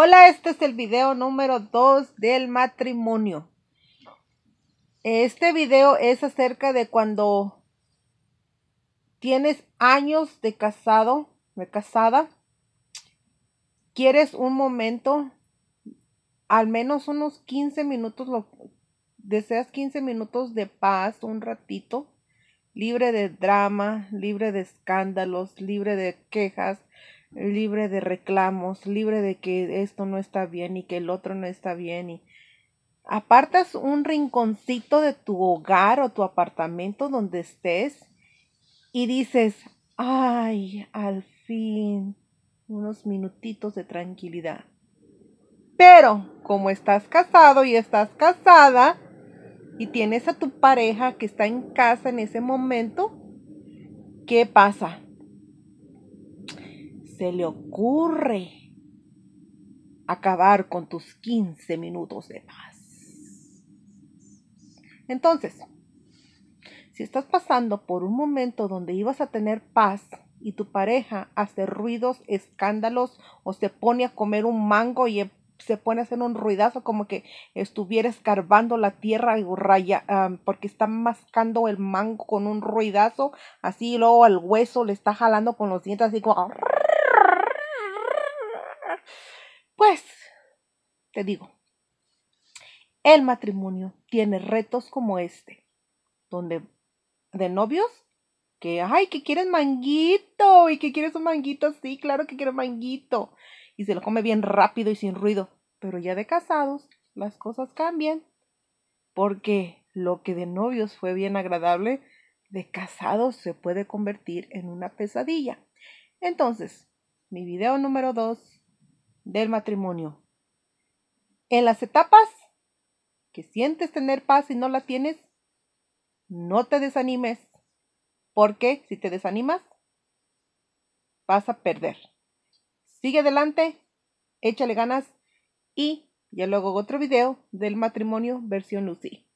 Hola, este es el video número 2 del matrimonio. Este video es acerca de cuando tienes años de casado, de casada, quieres un momento, al menos unos 15 minutos, lo, deseas 15 minutos de paz, un ratito, libre de drama, libre de escándalos, libre de quejas, libre de reclamos, libre de que esto no está bien y que el otro no está bien y apartas un rinconcito de tu hogar o tu apartamento donde estés y dices, ay, al fin, unos minutitos de tranquilidad. Pero como estás casado y estás casada y tienes a tu pareja que está en casa en ese momento, ¿qué pasa? se le ocurre acabar con tus 15 minutos de paz. Entonces, si estás pasando por un momento donde ibas a tener paz y tu pareja hace ruidos, escándalos o se pone a comer un mango y em, se pone a hacer un ruidazo como que estuviera escarbando la tierra y raya, porque está mascando el mango con un ruidazo así y luego al hueso le está jalando con los dientes así como pues, te digo, el matrimonio tiene retos como este, donde de novios que, ay, que quieres manguito y que quieres un manguito, sí, claro que quiero manguito. Y se lo come bien rápido y sin ruido. Pero ya de casados, las cosas cambian. Porque lo que de novios fue bien agradable, de casados se puede convertir en una pesadilla. Entonces, mi video número 2 del matrimonio. En las etapas que sientes tener paz y no la tienes, no te desanimes, porque si te desanimas, vas a perder. Sigue adelante, échale ganas y ya luego otro video del matrimonio versión Lucy.